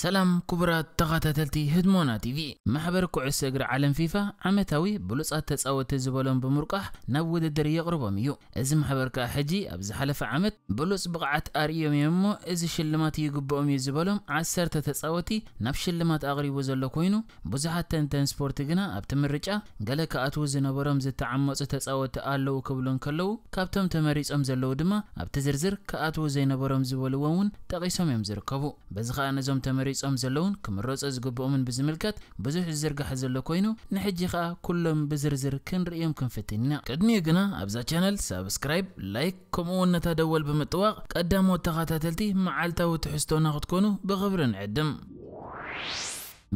ሰላም ክቡራት ተኸታተልቲ ህድሞና ቲቪ ማሕበር ኩዕሶ እግሪ ዓለም ፊፋ ዓመታዊ ብሉፃት ተፃወቲ ዝበሎም ብምርቋሕ ናብ ውድድር የቕርቦም እዩ እዚ ማሕበር ከዓ ሕጂ ኣብ ዝሓለፈ ዓመት ብሉፅ ብቕዓት ኣርእዮም እዮም እሞ እዚ ሽልማት ይግብኦም እዩ ዝበሎም ዓሰርተ ተፃወቲ ናብ ሽልማት ኣቕሪቡ ዘሎ ኮይኑ ብዙሓት ተንተን ስፖርት ግና ኣብቲ ምርጫ ገለ ክኣትዉ ዝነበሮም ዝተዓመፁ ተፃወቲ ኣለዉ ክብሉ ከለዉ ካብቶም ተመሪፆም ዘለዉ ድማ ኣብቲ ዝርዝር ክኣትዉ ዘይነበሮም ዝበልዎ እውን ጠቒሶም እዮም ዝርከቡ በዚ ከዓ ነዞም ተመሪ مريصام زلون كمرص ازغبو من بزملكات بزح الزرقا حزلو كوينو نحجي خا كلهم بزرزر كنريهم كنفتنا قدني غنا ابزا شانل سبسكرايب لايك كومون نتادول بمطواق قدامو تغاتاتلتي معالتا وتحستو ناخذ كونو بغبرن عدم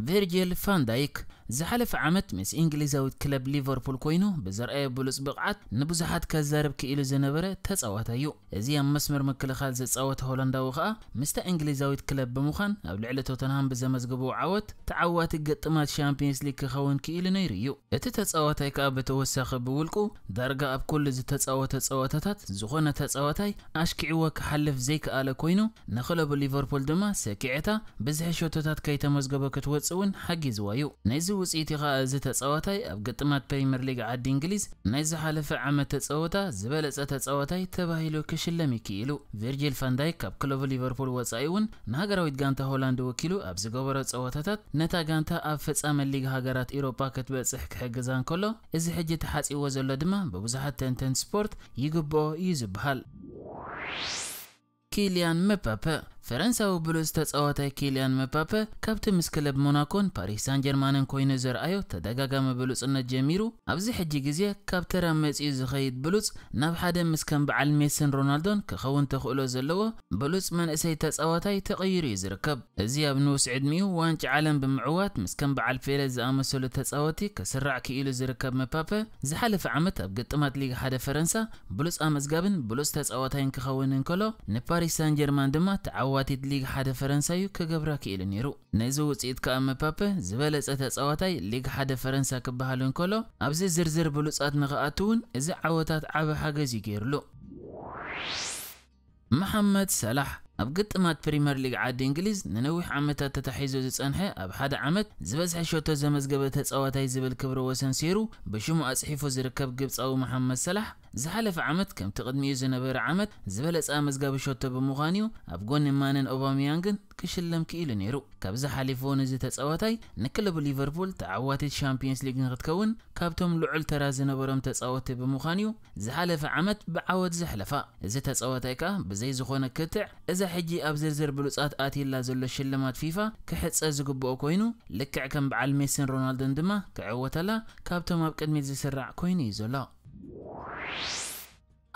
فيرجيل فان دايك ዝሓለፈ ዓመት ምስ እንግሊዛዊት ክለብ ሊቨርፑል ኮይኑ ብዘርአየ ብሉፅ ብቕዓት ንብዙሓት ከዛርብ ክኢሉ ዝነበረ ተፃዋታይ እዩ እዚ ኣብ መስመር ምክልኻል ዝፃወተ ሆላንዳዊ ከዓ ምስታ እንግሊዛዊት ክለብ ብምዃን ኣብ ልዕሊ ቶተንሃም ብዘመዝግቦ ዓወት ተዓዋቲ ገጥማት ሻምፒየንስ ሊግ ክኸውን ክኢሉ ነይሩ እዩ እቲ ተፃዋታይ ከዓ ብተወሳኺ ብውልቁ ዳርጋ ኣብ ኩሉ ዝተፃወተ ፀወታታት ዝኾነ ተፃዋታይ ኣሽኪዕዎ ክሓልፍ ዘይከኣለ ኮይኑ ንክለቡ ሊቨርፑል ድማ ሰኪዕታ ብዝሕሸቶታት ከይተመዝገበ ክትወፅእ እውን ሓጊዝዋ እዩ ናይዚ ውፅኢት ኢኻ እዚ ኣብ ገጥማት ፕሪምየር ሊግ ዓዲ እንግሊዝ ናይ ዝሓለፈ ዓመት ተፀወታ ዝበለፀ ተፃወታይ ተባሂሉ ክሽለም ይክኢሉ ቨርጂል ፋንዳይክ ካብ ክለቡ ሊቨርፑል ወፃኢ እውን ንሃገራዊት ጋንታ ሆላንድ ወኪሉ ኣብ ዝገበሮ ፀወታታት ነታ ጋንታ ኣብ ፍፃመ ሊግ ሃገራት ኢሮፓ ክትበፅሕ ክሕግዛ እንከሎ እዚ ሕጂ ተሓፂዎ ዘሎ ድማ ብብዙሓት ተንተን ስፖርት ይግብኦ እዩ ዝበሃል ኪልያን መፓፐ ፈረንሳዊ ብሉዝ ተጻዋታይ ኪሊያን መባፔ ካብቲ ምስ ክለብ ሞናኮን ፓሪስ ሳን ጀርማንን ኮይኑ ዘርኣዮ ተደጋጋሚ ብሉፅነት ጀሚሩ ኣብዚ ሕጂ ግዜ ካብ ተራ መጺኡ ዝኸይድ ብሉፅ ናብ ሓደ ምስ ከም በዓል ሜስን ሮናልዶን ክኸውን ተኽእሎ ዘለዎ ብሉፅ መንእሰይ ተጻዋታይ ተቐይሩ እዩ ዝርከብ እዚ ኣብ ንውስ ዕድሚኡ ዋንጭ ዓለም ብምዕዋት ምስ ከም በዓል ፔለ ዝኣመሰሉ ተጻወቲ ክስራዕ ክኢሉ ዝርከብ መባፔ ዝሓለፈ ዓመት ኣብ ግጥማት ሊግ ሓደ ፈረንሳ ብሉፅ ኣመዝጋብን ብሉፅ ተጻዋታይን ክኸውን እንከሎ ንፓሪስ ሳን ጀርማን ድማ ተዓወ أواتيد ليغ حدا فرنسايو كغبراك إلي نيرو نيزو وصيد كأم بابي زبالة ساتة صواتاي ليغ حدا فرنسا كبهالون كولو أبزي زرزر بلو سات نغاقاتون إزي عواتات عابا حاجة زيجير لو محمد سلاح اب قد مات بريمير ليغ عاد انجليز ننوح عمتات تتحيزو زي تسانحة اب حاد عمت زباز حشوتو زمز قبتة تسواتاي زبال كبرو وسنسيرو بشمو اصحيفو زركب قبص محمد سلاح زحلف عمت كم تقدمي زنبر عمت زبلس آمز قابل شوتة بمغانيو أبقون مانن أوباميانغن كشلم كيلو نيرو كاب زحلفون زي تسأواتاي نكلب ليفربول تعواتي تشامبيونز ليغن غتكون كابتم لعل ترا زنبرم تسأواتي بمغانيو زحلف عمت بعوض زحلفا زي تسأواتاي كا بزي زخونة كتع إذا حجي أبزر زر بلوسات آتي لا زل شلمات فيفا كحس أزقب أوكوينو لكع كم بعلم ميسن رونالدن دما كعوتلا كابتم أبقدمي زي سرع كويني زولا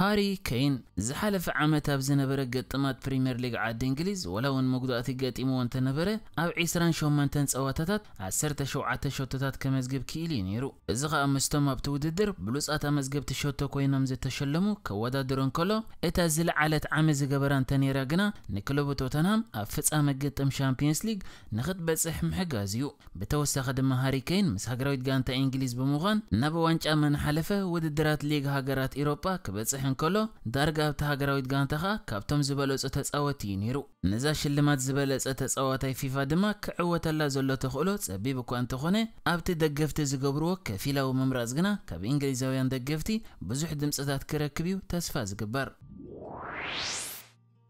ሃሪ ከይን ዝሓለፈ ዓመት ኣብ ዝነበረ ገጥማት ፕሪምየር ሊግ ዓዲ እንግሊዝ ወላውን መጉዳእቲ ገጢምዎ እንተነበረ ኣብ 28 ፀወታታት 17 ሸቶታት ከመዝግብ ክኢል እዩ ነይሩ እዚ ከዓ ምስቶም ኣብቲ ውድድር ብሉፃት ኣመዝገብቲ ሸቶ ኮይኖም ዝተሸለሙ ከወዳድሮ እንከሎ እታ ዝለዓለት ዓመ ዝገበራ እንተነይራ ግና ንክለቡ ቶተንሃም ኣብ ፍፃመ ገጥም ሻምፒየንስ ሊግ ንኽትበፅሕ ምሕጋዝ እዩ ብተወሳኺ ድማ ሃሪ ከይን ምስ ሃገራዊት ጋንታ እንግሊዝ ብምዃን ናብ ዋንጫ መናሓለፈ ውድድራት ሊግ ሃገራት ኢሮጳ ክበፅሕ ክበፅሕ እንከሎ ዳርጋ ኣብቲ ሃገራዊት ጋንታ ካብቶም ዝበለፁ ተፃወቲ እዩ ነይሩ ነዛ ሽልማት ዝበለፀ ተፃዋታይ ፊፋ ድማ ክዕወተላ ዘሎ ተኽእሎ ጸቢብ እኳ እንተኾነ ኣብቲ ደገፍቲ ዝገብርዎ ከፊላዊ ምምራፅ ግና ካብ እንግሊዛውያን ደገፍቲ ብዙሕ ድምፅታት ክረክብ እዩ ተስፋ ዝግበር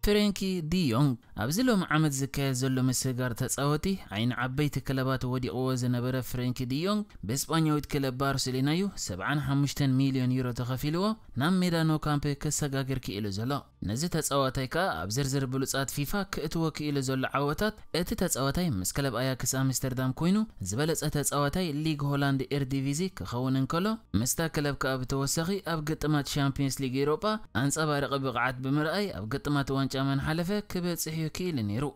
ፍሬንኪ ዲዮንግ ኣብዚ ሎሚ ዓመት ዝካየድ ዘሎ ምስጋር ተፃወቲ ዓይኒ ዓበይቲ ክለባት ወዲቕዎ ዝነበረ ፍሬንኪ ዲዮንግ ብስጳኛዊት ክለብ ባርሴሎና እዩ 75 ሚልዮን ዩሮ ተኸፊልዎ ናብ ሜዳ ኖ ካምፕ ክሰጋግር ክኢሉ ዘሎ ነዚ ተፃዋታይ ከዓ ኣብ ዝርዝር ብሉፃት ፊፋ ክእትዎ ክኢሉ ዘሎ ዓወታት እቲ ተፃዋታይ ምስ ክለብ ኣያክስ ኣምስተርዳም ኮይኑ ዝበለፀ ተፃዋታይ ሊግ ሆላንድ ኤርዲቪዚ ክኸውን እንከሎ ምስታ ክለብ ከዓ ብተወሳኺ ኣብ ግጥማት ሻምፒዮንስ ሊግ ኤሮጳ ኣንፀባርቂ ብቕዓት ብምርኣይ ኣብ ግጥማት ዋንጫ من حلفه كبه صحيو كيل نيرو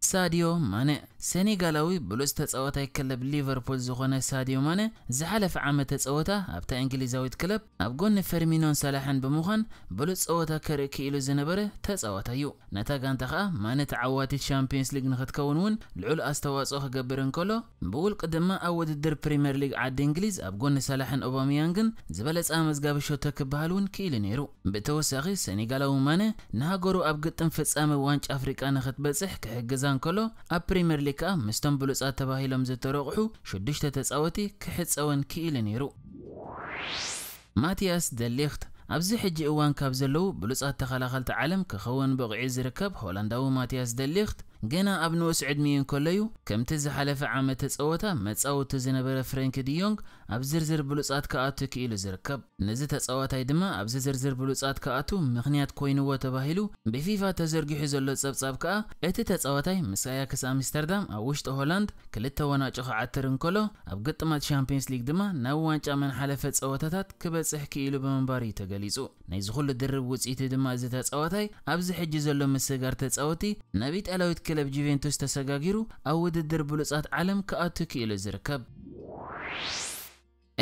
ساديو مانئ سنغالاوي بلوز تتصوتا يكلب ليفربول زغونه ساديو ماني زحلف عام تتصوتا ابتا انجليزاويت كلب اب غون فيرمينون صلاحن بمخان بلوز تصوتا كركيلو زنبره تتصوتا يو نتا غانتخا ماني تعواتي تشامبيونز ليج نختكونون لعل استواصو خغبرن كلو بول قدما اود در بريمير ليج عاد انجليز اب غون صلاحن اوباميانغن زبلص امزغاب شوت كبالون كيل نيرو بتوساخي سنغالاوي ماني نهاغورو اب غطن فصامه وانچ افريقا نختبصح كحجزان كلو اب بريمير ደቂቃ ምስተን ብሉፃት ተባሂሎም ዝተረቑሑ ሽዱሽተ ተፃወቲ ክሕፀወን ክኢልን ነይሩ ማትያስ ደሊኽት ኣብዚ ሕጂ እዋን ካብ ዘለዉ ብሉፃት ተኸላኸልቲ ዓለም ክኸውን በቂዑ ዝርከብ ሆላንዳዊ ማትያስ ደሊኽት جنا ابنو اسعد مين كليو كم تزحلف عامة تصوتا متصوت زنبره فرانك ديونغ ابزرزر بلوصات كاتو كيلو زركب نزت تصوتا يدما ابزرزر بلوصات كاتو مغنيات كوين و تباهيلو بفيفا تزرغي حزلو صبصب كا اتي تصوتا مسايا كس امستردام اوشت هولاند كلتا وناچ خاترن كلو اب غطمات شامبيونز ليغ دما نا وانچا من حلف تصوتات كبص حكيلو بمنباري تغليصو نيز خل درب وصيت دما زت تصوتا ابز حج زلو مسغار نبيت نبي طلاويت ክለብ ጁቬንቱስ ተሰጋጊሩ ኣብ ውድድር ብሉፃት ዓለም ክኣቱ ክኢሉ ዝርከብ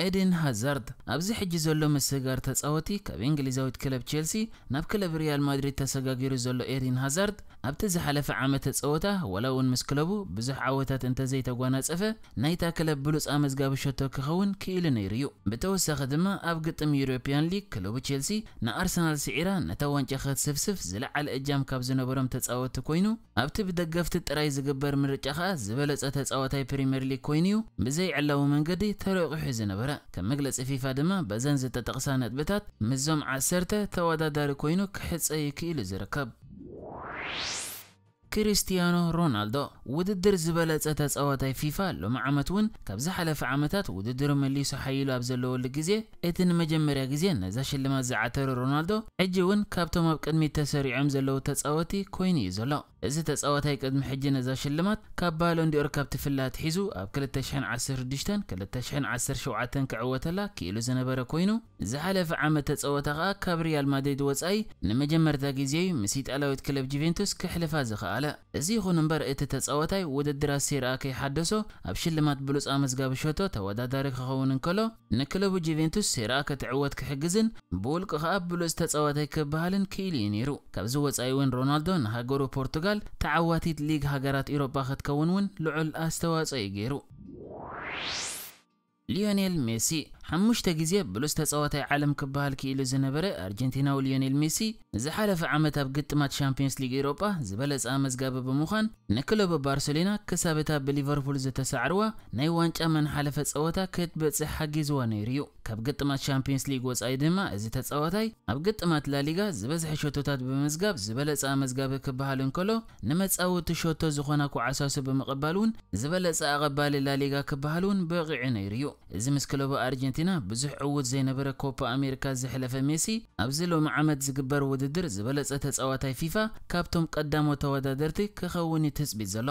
ኤደን ሃዛርድ ኣብዚ ሕጂ ዘሎ ምስጋር ተጻወቲ ካብ እንግሊዛዊት ክለብ ቸልሲ ናብ ክለብ ሪያል ማድሪድ ተሰጋጊሩ ዘሎ ኤደን ሃዛርድ ኣብቲ ዝሓለፈ ዓመት ተጸወታ ወላ እውን ምስ ክለቡ ብዙሕ ዓወታት እንተዘይተጓናጸፈ ናይታ ክለብ ብሉፅ ኣመዝጋቢ ሸቶ ክኸውን ክኢሉ ነይሩ እዩ ብተወሳኺ ድማ ኣብ ግጥም ዩሮፕያን ሊግ ክለቡ ቸልሲ ንኣርሰናል ስዒራ ነታ ዋንጫ ክትስፍስፍ ዝለዓለ እጃም ካብ ዝነበሮም ተጻወቲ ኮይኑ ኣብቲ ብደገፍቲ ጥራይ ዝግበር ምርጫ ኸኣ ዝበለጸ ተጻወታይ ፕሪምየር ሊግ ኮይኑ እዩ ብዘይዕላዊ መንገዲ ተረቂሑ ዝነበረ نبرة كم مجلس فيفا دما بزنزة تقسانات بتات مزوم عسرتة توادا دار كوينوك حيث اي كيل زركب كريستيانو رونالدو وددر زبالة اتاس اواتاي فيفا لو معامتون كابزح على فعامتات وددر مليسو حيلو ابزلو لقزي اتن مجمرة قزي نزاش اللي ما زعتر رونالدو عجيون كابتو مبقدمي تسريع امزلو تاس اواتي كويني زلو ازت اصواتي قد محجن ازا شلمات كابالون دي اركب تفلات حيزو اب كلتا شحن عصر ديشتان كلتا شحن عصر شوعتن كعوتلا كيلو زنبرا كوينو زحلف عامت اصواتا غا كابريال مادريد وصاي نمجمر تاقيزيوي مسيت الاويت كلب جيفينتوس كحلفا زخالة እዚ ይኹን እምበር እቲ ተጻወታይ ውድድራት ሲርኣ ከይሓደሶ ኣብ ሽልማት ብሉፅ ኣመዝጋቢ ሸቶ ተወዳዳሪ ክኸውን እንከሎ ንክለቡ ጁቬንቱስ ሲርኣ ክትዕወት ክሕግዝን ብውልቂ ከዓ ብሉፅ ተጻዋታይ ክበሃልን ክኢሉ እዩ ነይሩ ካብዚ ወፃኢ እውን ሮናልዶ ንሃገሩ ፖርቱጋል ተዓዋቲት ሊግ ሃገራት ኢሮጳ ክትከውን እውን ልዑል ኣስተዋፅኦ እዩ ገይሩ ሊዮኔል ሜሲ ሓሙሽተ ግዜ ብሉፅ ተፃወታይ ዓለም ክበሃል ክኢሉ ዝነበረ ኣርጀንቲናዊ ሊዮኔል ሜሲ ዝሓለፈ ዓመት ኣብ ግጥማት ሻምፒዮንስ ሊግ ኤውሮጳ ዝበለፀ ኣመዝጋቢ ብምዃን ንክለብ ባርሴሎና ክሳብ እታ ብሊቨርፑል ዝተሰዕርዋ ናይ ዋንጫ መንሓለፈ ፀወታ ክትበፅሕ ሓጊዝዋ ነይሩ እዩ ካብ ግጥማት ሻምፒዮንስ ሊግ ወፃኢ ድማ እዚ ተፃወታይ ኣብ ግጥማት ላሊጋ ዝበዝሐ ሸቶታት ብምዝጋብ ዝበለፀ ኣመዝጋቢ ክበሃል እንከሎ ንመፃወቲ ሸቶ ዝኾና ኩዓሳሱ ብምቕባል እውን ዝበለፀ ኣቐባሊ ላሊጋ ክበሃል እውን በቂዑ ነይሩ እዩ እዚ ምስ ክለብ ኣርጀንቲና ኣመንቲና ብዙሕ ዕውት ዘይነበረ ኮፓ ኣሜሪካ ዝሕለፈ ሜሲ ኣብዚ ሎሚ ዓመት ዝግበር ውድድር ዝበለፀ ተፃዋታይ ፊፋ ካብቶም ቀዳሞ ተወዳደርቲ ክኸውን እዩ ትፅቢት ዘሎ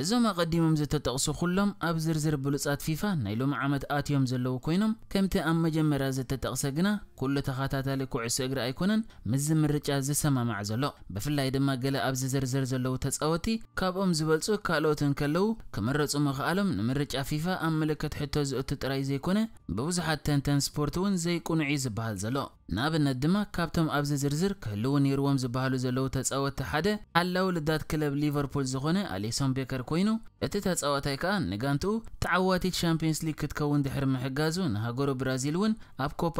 እዞም ኣቐዲሞም ዝተጠቕሱ ኩሎም ኣብ ዝርዝር ብሉፃት ፊፋ ናይ ሎሚ ዓመት ኣትዮም ዘለዉ ኮይኖም ከምቲ ኣብ መጀመርያ ዝተጠቕሰ ግና كل تخاتاتالي كوعس اقرأ ايكونن مزم الرجاء زي سما مع زلو بفلا يدما قلا ابز زرزر زلو تساوتي كاب ام زبالسو كالو كلو كمرت ام غالم نمرجاء فيفا ام ملكت حتو زئت تراي زيكونه بوزحات تنتن سبورتون زيكون عيز بهال زلو نابነት ድማ ካብቶም ኣብዚ ዝርዝር ክህልው ነይርዎም ዝበሃሉ ዘለዉ ተፃወቲ ሓደ ሓላዊ ልዳት ክለብ ሊቨርፑል ዝኾነ ኣሌሶን ቤከር ኮይኑ እቲ ተፃዋታይ ከዓ ንጋንትኡ ተዓዋቲት ሻምፒዮንስ ሊግ ክትከውን ድሕሪ ምሕጋዙ ንሃገሩ ብራዚል እውን ኣብ ኮፓ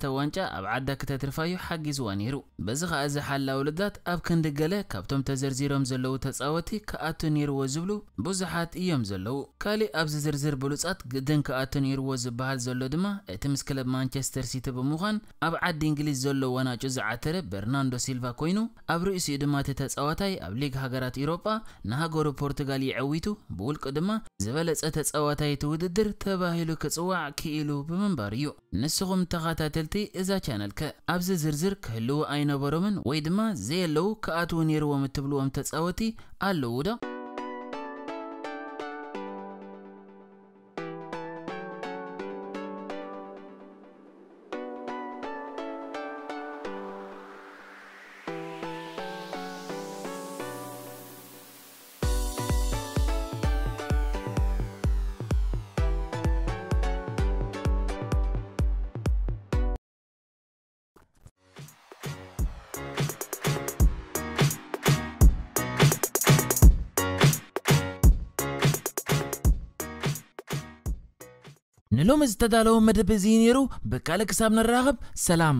እተወንጨ ኣብ ዓዳ ክተትርፋዩ ሓጊዝዎ ነይሩ በዚ ከዓ እዚ ሓላውልዳት ኣብ ክንዲ ገለ ካብቶም ተዘርዚሮም ዘለዉ ተፃወቲ ክኣቱ ነይርዎ ዝብሉ ብዙሓት እዮም ዘለዉ ካልእ ኣብዚ ዝርዝር ብሉፃት ግድን ክኣቱ ነይርዎ ዝበሃል ዘሎ ድማ እቲ ምስ ክለብ ማንቸስተር ሲቲ ብምዃን ኣብ ዓዲ እንግሊዝ ዘሎ ወናጩ ዝዓተረ በርናንዶ ሲልቫ ኮይኑ ኣብ ርእሲኡ ድማ እቲ ተፃዋታይ ኣብ ሊግ ሃገራት ኢሮጳ ንሃገሩ ፖርቱጋል ይዕዊቱ ብውልቂ ድማ ዝበለፀ ተፃዋታይ እቲ ውድድር ተባሂሉ ክፅዋዕ ክኢሉ ብምንባር እዩ ንስኹም ተኸታተልቲ መልቲ እዛ ቻነል ከ ኣብዚ ዝርዝር ክህልዎ ኣይነበሮምን ወይ ድማ ዘየለዉ ከኣትዎ ነይርዎም እትብልዎም ተፃወቲ ኣለዉ ዶ ንሎም ዝተዳለወ መደብ እዚ ነይሩ ብካልእ ክሳብ ንራኸብ ሰላም